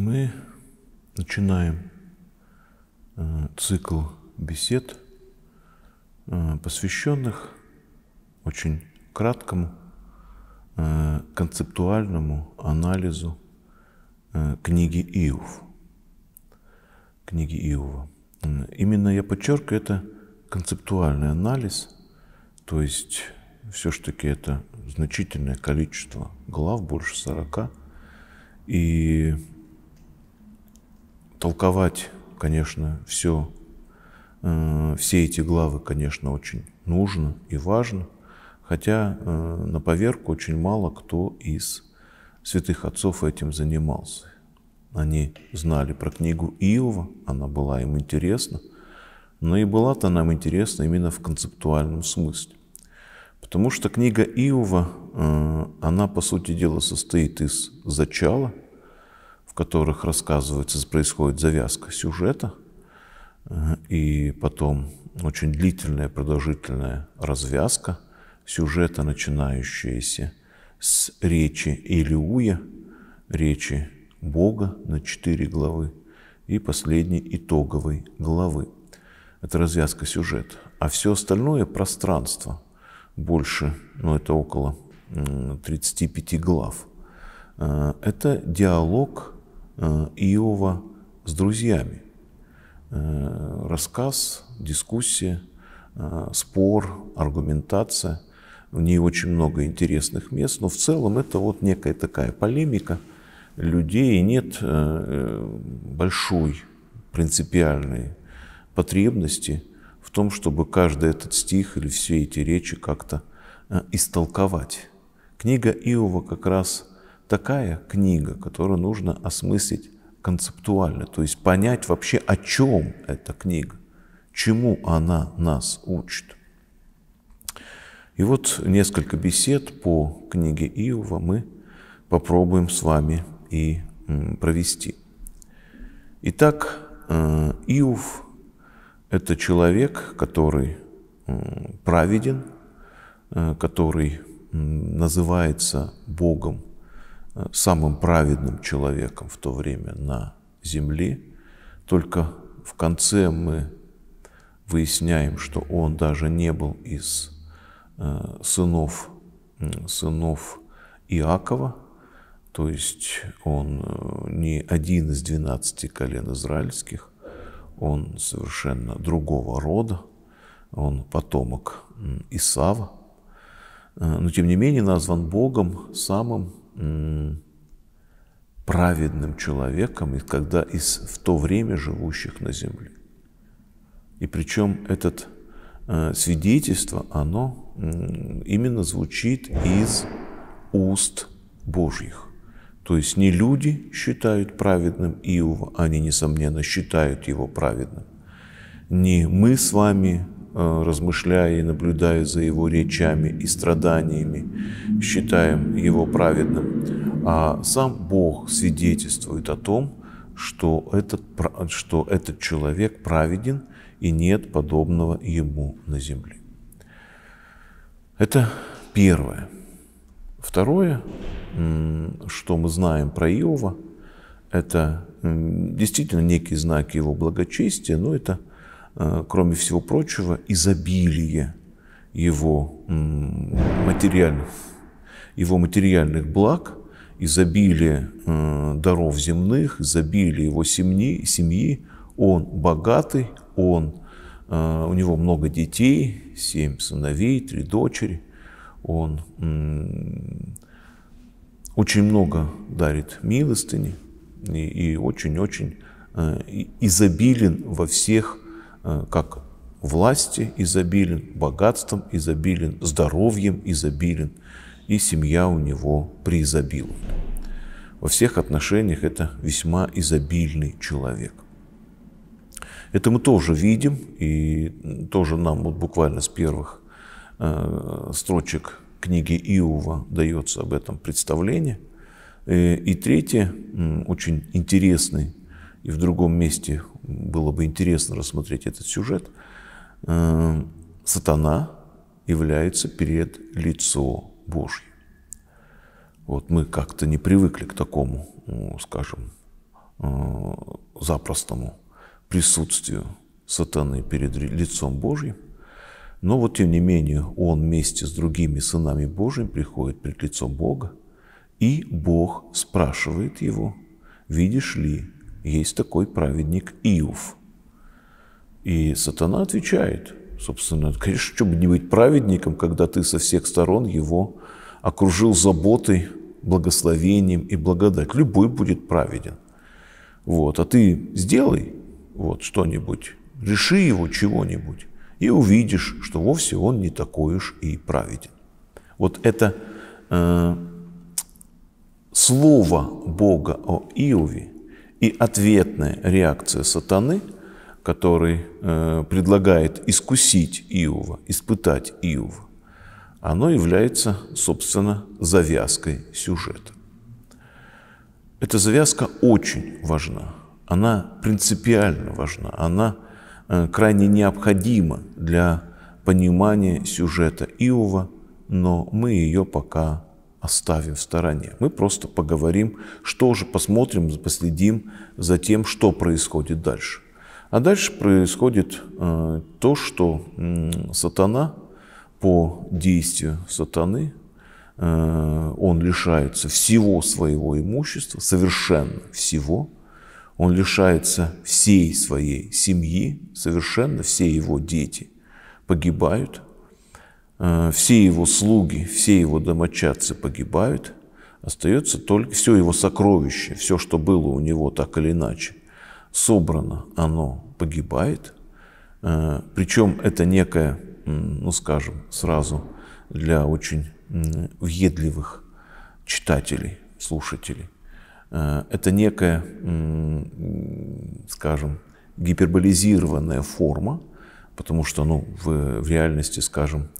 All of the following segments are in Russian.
мы начинаем э, цикл бесед, э, посвященных очень краткому э, концептуальному анализу книги Иов. Книги Иова. Именно я подчеркиваю, это концептуальный анализ, то есть все-таки это значительное количество глав, больше 40, и толковать, конечно, все, э, все эти главы, конечно, очень нужно и важно, хотя э, на поверку очень мало кто из святых отцов этим занимался. Они знали про книгу Иова, она была им интересна, но и была-то нам интересна именно в концептуальном смысле. Потому что книга Иова, э, она, по сути дела, состоит из зачала – которых рассказывается, происходит завязка сюжета, э, и потом очень длительная продолжительная развязка сюжета, начинающаяся с речи Илиуя, речи Бога на четыре главы и последней итоговой главы. Это развязка сюжета. А все остальное пространство больше, ну это около 35 глав. Э, это диалог Э, Иова с друзьями. Э, рассказ, дискуссия, э, спор, аргументация. В ней очень много интересных мест, но в целом это вот некая такая полемика. Людей нет большой принципиальной потребности в том, чтобы каждый этот стих или все эти речи как-то истолковать. Книга Иова как раз – такая книга, которую нужно осмыслить концептуально, то есть понять вообще, о чем эта книга, чему она нас учит. И вот несколько бесед по книге Иова мы попробуем с вами и провести. Итак, э, Иов – это человек, который праведен, э, который называется Богом Э, самым праведным человеком в то время на земле. Только в конце мы выясняем, что он даже не был из э, сынов, сынов Иакова, то есть он э, не один из двенадцати колен израильских, он совершенно другого рода, он потомок Исава, но тем не менее назван Богом самым праведным человеком, и когда из в то время живущих на земле. И причем это э, свидетельство, оно именно звучит из уст Божьих. То есть не люди считают праведным Иова, они, несомненно, считают его праведным. Не мы с вами Э, размышляя и наблюдая за его речами и страданиями, считаем его праведным. А сам Бог свидетельствует о том, что этот, что этот человек праведен и нет подобного ему на земле. Это первое. Второе, что мы знаем про Иова, это действительно некие знаки его благочестия, но это – Э, кроме всего прочего, изобилие его материальных, его материальных благ, изобилие э, даров земных, изобилие его семьи, семьи. Он богатый, он, э, у него много детей, семь сыновей, три дочери. Он очень много дарит милостыни и очень-очень изобилен во всех Э, как власти изобилен, богатством изобилен, здоровьем изобилен, и семья у него преизобилована. Во всех отношениях это весьма изобильный человек. Это мы тоже видим, и тоже нам вот буквально с первых э, строчек книги Иова дается об этом представление. Э, и, и третий очень интересный и в другом месте было бы интересно рассмотреть этот сюжет, э, сатана является перед лицо Божье. Вот мы как-то не привыкли к такому, ну, скажем, э, запростому присутствию сатаны перед лицом Божьим. Но вот, тем не менее, он вместе с другими сынами Божьими приходит перед лицом Бога, и Бог спрашивает его, видишь ли есть такой праведник Иов. И сатана отвечает, собственно, конечно, чтобы не быть праведником, когда ты со всех сторон его окружил заботой, благословением и благодать. Любой будет праведен. Вот. А ты сделай вот что-нибудь, реши его чего-нибудь, и увидишь, что вовсе он не такой уж и праведен. Вот это э, слово Бога о Иове и ответная реакция сатаны, который э, предлагает искусить Иова, испытать Иова, оно является, собственно, завязкой сюжета. Эта завязка очень важна, она принципиально важна, она э, крайне необходима для понимания сюжета Иова, но мы ее пока оставим в стороне. Мы просто поговорим, что же посмотрим, последим за тем, что происходит дальше. А дальше происходит э, то, что сатана по действию сатаны, э, он лишается всего своего имущества, совершенно всего. Он лишается всей своей семьи, совершенно все его дети погибают, Э, все его слуги, все его домочадцы погибают, остается только все его сокровище, все, что было у него так или иначе, собрано, оно погибает. Э, Причем это некое, ну скажем, сразу для очень въедливых читателей, слушателей. Э, это некая, скажем, гиперболизированная форма, потому что ну, в, в реальности, скажем,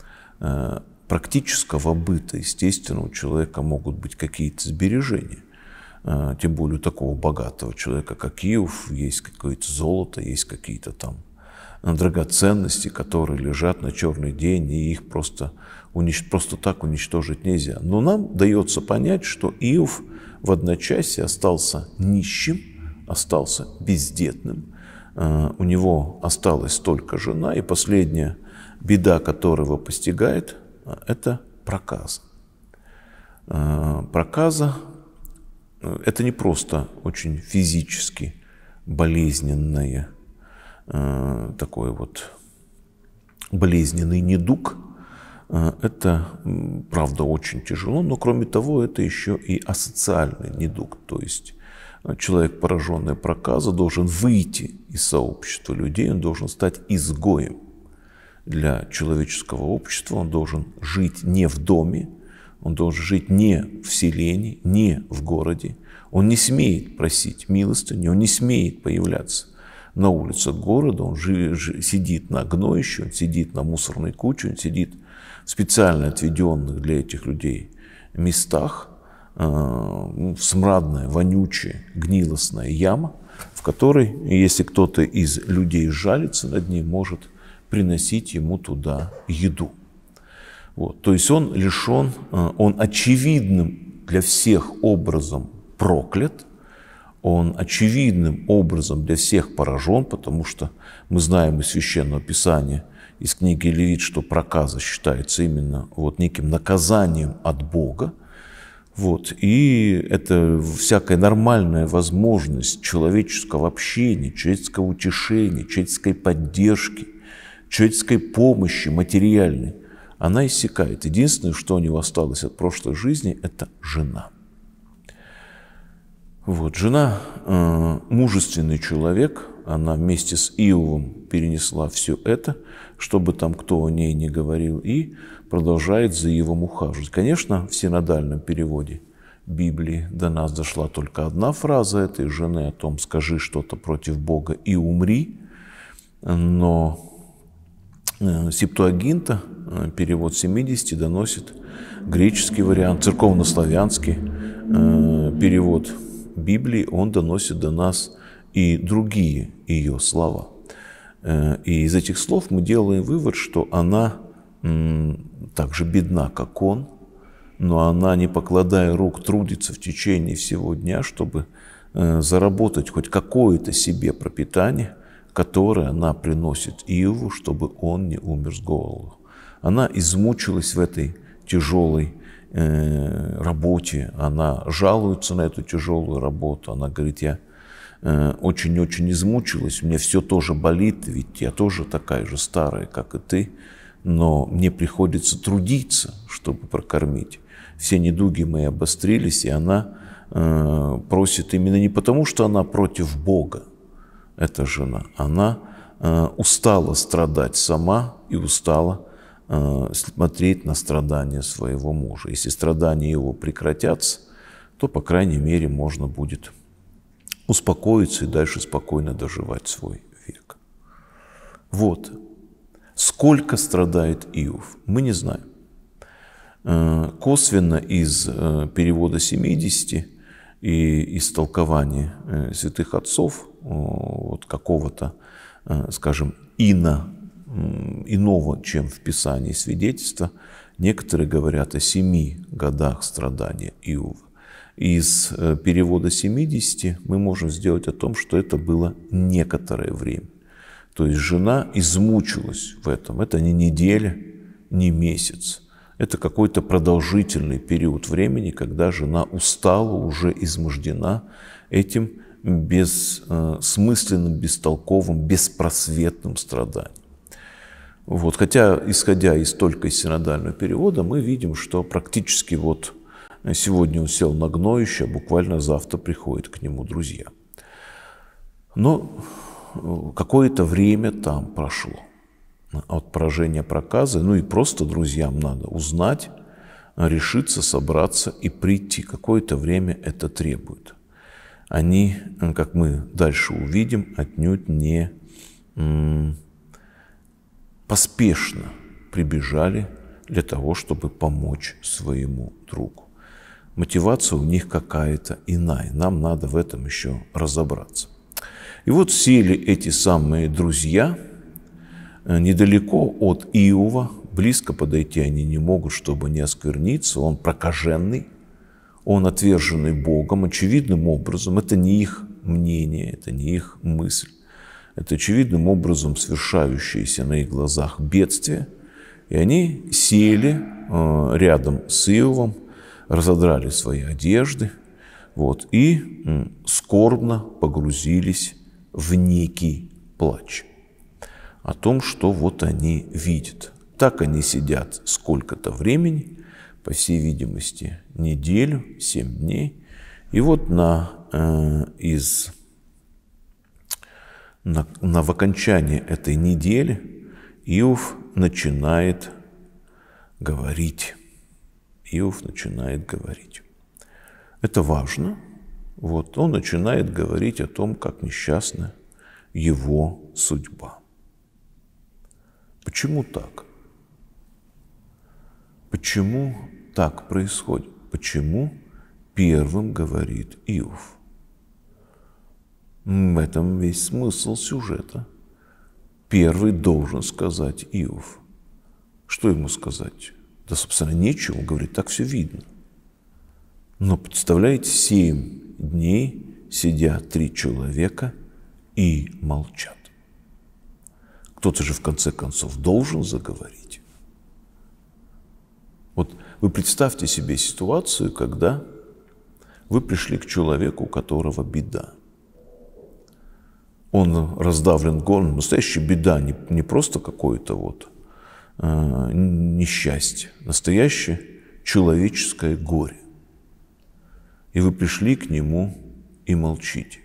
Э, практического быта, естественно, у человека могут быть какие-то сбережения. Э, тем более у такого богатого человека, как Киев, есть какое-то золото, есть какие-то там э, драгоценности, которые лежат на черный день, и их просто, унич... просто так уничтожить нельзя. Но нам дается понять, что Иов в одночасье остался нищим, остался бездетным, у него осталась только жена, и последняя беда которого постигает, а, это а, проказа. Проказа э, – это не просто очень физически болезненное э, такой вот болезненный недуг. А, это, правда, очень тяжело, но кроме того, это еще и асоциальный недуг. То есть э, человек, пораженный проказа, должен выйти из сообщества людей, он должен стать изгоем для человеческого общества, он должен жить не в доме, он должен жить не в селении, не в городе. Он не смеет просить милостыни, он не смеет появляться на улице города, он сидит на гноище, он сидит на мусорной куче, он сидит в специально отведенных для этих людей местах, э, ну, смрадная, вонючая, гнилостная яма, в которой, если кто-то из людей жалится над ней, может приносить ему туда еду. Вот. То есть он лишен, э, он очевидным для всех образом проклят, он очевидным образом для всех поражен, потому что мы знаем из Священного Писания, из книги Левит, что проказа считается именно вот неким наказанием от Бога. Вот. И это всякая нормальная возможность человеческого общения, человеческого утешения, человеческой поддержки – человеческой помощи материальной, она иссякает. Единственное, что у него осталось от прошлой жизни, это жена. Вот, жена э, мужественный человек, она вместе с Иовом перенесла все это, чтобы там кто о ней не говорил, и продолжает за его ухаживать. Конечно, в синодальном переводе Библии до нас дошла только одна фраза этой жены о том «скажи что-то против Бога и умри», но Э, септуагинта, э, перевод 70, доносит греческий вариант, церковнославянский э, перевод Библии, он доносит до нас и другие ее слова. И из этих слов мы делаем вывод, что она так же бедна, как он, но она, не покладая рук, трудится в течение всего дня, чтобы заработать хоть какое-то себе пропитание – которое она приносит Иову, чтобы он не умер с голоду. Она измучилась в этой тяжелой э, работе, она жалуется на эту тяжелую работу, она говорит, я э, очень-очень измучилась, мне все тоже болит, ведь я тоже такая же старая, как и ты, но мне приходится трудиться, чтобы прокормить. Все недуги мои обострились, и она э, просит именно не потому, что она против Бога, эта жена, она э, устала страдать сама и устала э, смотреть на страдания своего мужа. Если страдания его прекратятся, то, по крайней мере, можно будет успокоиться и дальше спокойно доживать свой век. Вот. Сколько страдает Иов, мы не знаем. Э, косвенно из э, перевода 70 и истолкований э, святых отцов вот какого-то, э, скажем, ино, иного, чем в Писании свидетельства, некоторые говорят о семи годах страдания Иова. Из э, перевода 70 мы можем сделать о том, что это было некоторое время. То есть жена измучилась в этом. Это не неделя, не месяц. Это какой-то продолжительный период времени, когда жена устала, уже измождена этим бессмысленным, э, бестолковым, беспросветным страданием. Вот. Хотя, исходя из только из синодального перевода, мы видим, что практически вот э, сегодня он сел на гноище, а буквально завтра приходят к нему друзья. Но э, какое-то время там прошло от поражения проказы, ну и просто друзьям надо узнать, э, решиться, собраться и прийти. Какое-то время это требует. Они, э, как мы дальше увидим, отнюдь не поспешно прибежали для того, чтобы помочь своему другу. Мотивация у них какая-то иная. Нам надо в этом еще разобраться. И вот сели эти самые друзья – Э, недалеко от Иова, близко подойти они не могут, чтобы не оскверниться, он прокаженный, он отверженный Богом, очевидным образом, это не их мнение, это не их мысль, это очевидным образом совершающееся на их глазах бедствие, и они сели э, рядом с Иовом, разодрали свои одежды, вот, и скорбно погрузились в некий плач о том, что вот они видят. Так они сидят сколько-то времени, по всей видимости, неделю, семь дней. И вот на, э, из, на, на в окончании этой недели Иов начинает говорить. Иов начинает говорить. Это важно. Вот он начинает говорить о том, как несчастна его судьба. Почему так? Почему так происходит? Почему первым говорит Иов? В этом весь смысл сюжета. Первый должен сказать Иов. Что ему сказать? Да, собственно, нечего, он говорит, так все видно. Но, представляете, семь дней сидят три человека и молчат. Кто-то же в конце концов должен заговорить. Вот вы представьте себе ситуацию, когда вы пришли к человеку, у которого беда. Он раздавлен горем, настоящая беда, не, не просто какое-то вот э, несчастье, настоящее человеческое горе. И вы пришли к нему и молчите.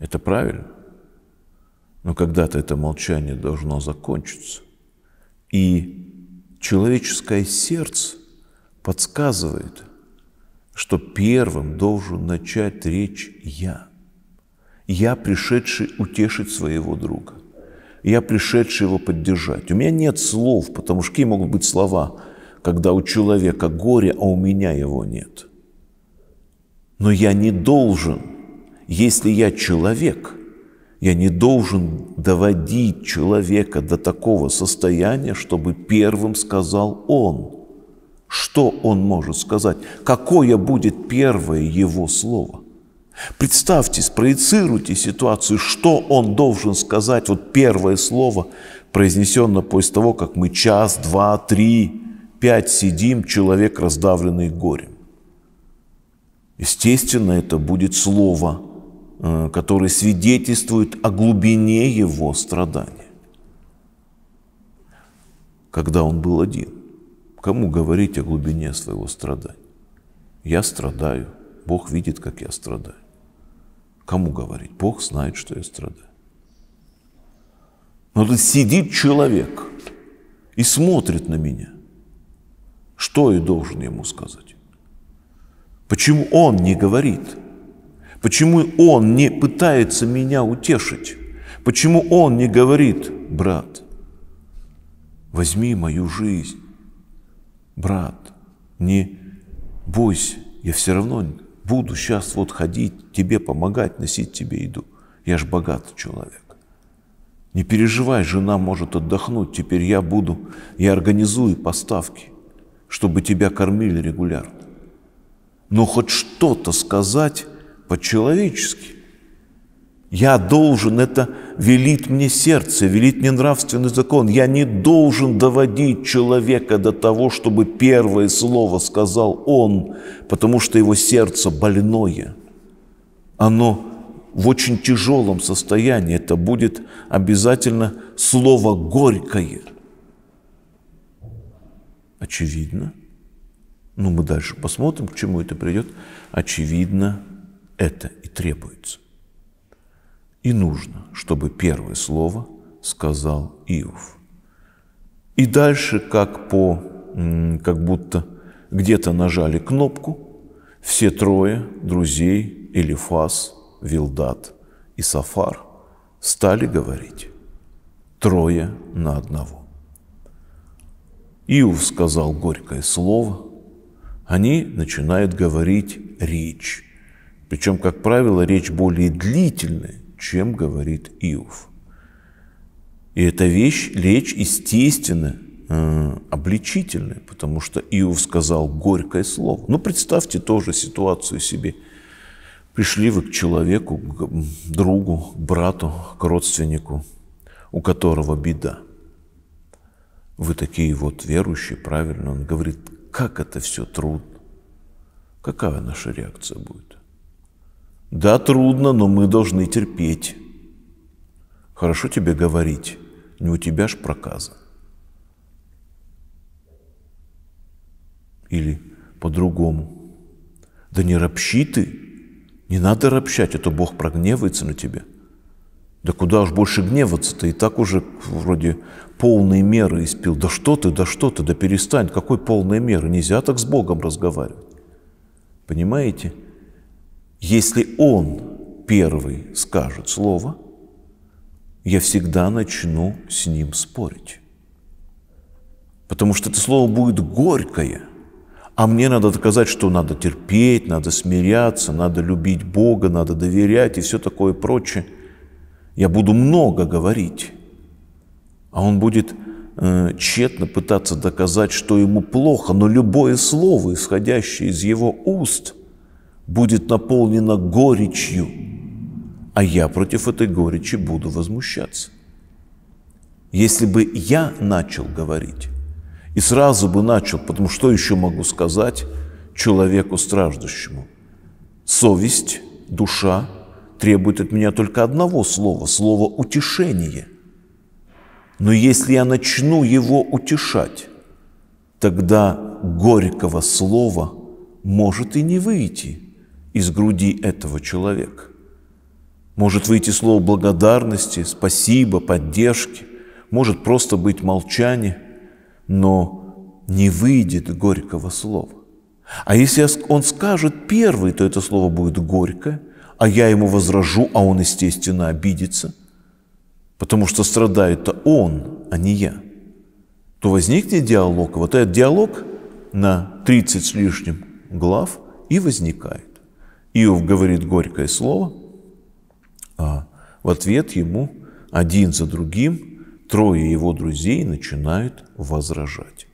Это правильно? Но когда-то это молчание должно закончиться. И человеческое сердце подсказывает, что первым должен начать речь «я». Я, пришедший утешить своего друга. Я, пришедший его поддержать. У меня нет слов, потому что какие могут быть слова, когда у человека горе, а у меня его нет. Но я не должен, если я человек – я не должен доводить человека до такого состояния, чтобы первым сказал он. Что он может сказать? Какое будет первое его слово? Представьте, спроецируйте ситуацию, что он должен сказать, вот первое слово, произнесенное после того, как мы час, два, три, пять сидим, человек раздавленный горем. Естественно, это будет слово – Э, который свидетельствует о глубине его страдания. Когда он был один, кому говорить о глубине своего страдания? Я страдаю, Бог видит, как я страдаю. Кому говорить? Бог знает, что я страдаю. Но тут сидит человек и смотрит на меня. Что я должен ему сказать? Почему он не говорит? Почему он не пытается меня утешить? Почему он не говорит, брат, возьми мою жизнь, брат, не бойся, я все равно буду сейчас вот ходить, тебе помогать, носить тебе еду. Я ж богатый человек. Не переживай, жена может отдохнуть, теперь я буду, я организую поставки, чтобы тебя кормили регулярно. Но хоть что-то сказать по-человечески. Я должен, это велит мне сердце, велит мне нравственный закон. Я не должен доводить человека до того, чтобы первое слово сказал он, потому что его сердце больное. Оно в очень тяжелом состоянии. Это будет обязательно слово горькое. Очевидно. Ну, мы дальше посмотрим, к чему это придет. Очевидно, это и требуется. И нужно, чтобы первое слово сказал Иов. И дальше, как, по, как будто где-то нажали кнопку, все трое друзей Элифас, Вилдат и Сафар стали говорить трое на одного. Иов сказал горькое слово, они начинают говорить речь, причем, как правило, речь более длительная, чем говорит Иов. И эта вещь, речь, естественно, э, обличительная, потому что Иов сказал горькое слово. Ну, представьте тоже ситуацию себе. Пришли вы к человеку, к другу, к брату, к родственнику, у которого беда. Вы такие вот верующие, правильно. Он говорит, как это все трудно. Какая наша реакция будет? Да, трудно, но мы должны терпеть. Хорошо тебе говорить, не у тебя ж проказа. Или по-другому. Да не ропщи ты, не надо ропщать, а то Бог прогневается на тебя. Да куда уж больше гневаться-то, и так уже вроде полные меры испил. Да что ты, да что ты, да перестань, какой полные меры, нельзя так с Богом разговаривать. Понимаете? Если он первый скажет слово, я всегда начну с ним спорить. Потому что это слово будет горькое, а мне надо доказать, что надо терпеть, надо смиряться, надо любить Бога, надо доверять и все такое прочее. Я буду много говорить, а он будет э, тщетно пытаться доказать, что ему плохо, но любое слово, исходящее из его уст, будет наполнена горечью, а я против этой горечи буду возмущаться. Если бы я начал говорить, и сразу бы начал, потому что еще могу сказать человеку страждущему? Совесть, душа требует от меня только одного слова, слова «утешение». Но если я начну его утешать, тогда горького слова может и не выйти – из груди этого человека. Может выйти слово благодарности, спасибо, поддержки, может просто быть молчание, но не выйдет горького слова. А если он скажет первый, то это слово будет горькое, а я ему возражу, а он, естественно, обидится, потому что страдает-то он, а не я, то возникнет диалог. А вот этот диалог на 30 с лишним глав и возникает. Иов говорит горькое слово, а в ответ ему один за другим трое его друзей начинают возражать.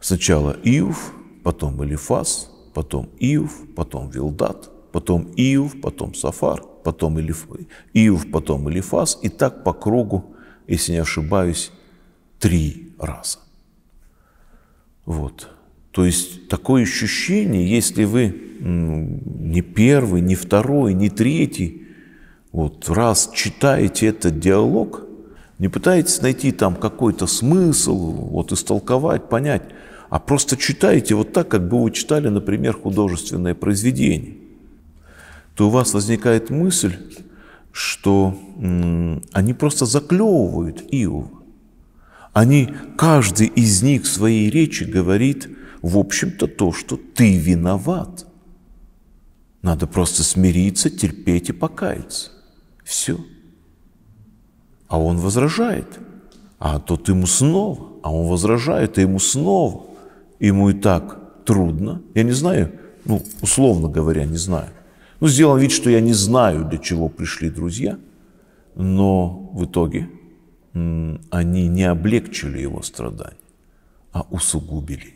Сначала Иов, потом Элифас, потом Иов, потом Вилдат, потом Иов, потом Сафар, потом Илиф, Иов, потом Элифас, и так по кругу, если не ошибаюсь, три раза. Вот. То есть такое ощущение, если вы не первый, не второй, не третий, вот раз читаете этот диалог, не пытаетесь найти там какой-то смысл, вот истолковать, понять, а просто читаете вот так, как бы вы читали, например, художественное произведение, то у вас возникает мысль, что м- они просто заклевывают Иова. Они, каждый из них в своей речи говорит – в общем-то, то, что ты виноват. Надо просто смириться, терпеть и покаяться. Все. А он возражает. А тот ему снова. А он возражает, и ему снова. Ему и так трудно. Я не знаю, ну, условно говоря, не знаю. Ну, сделал вид, что я не знаю, для чего пришли друзья, но в итоге они не облегчили его страдания, а усугубили.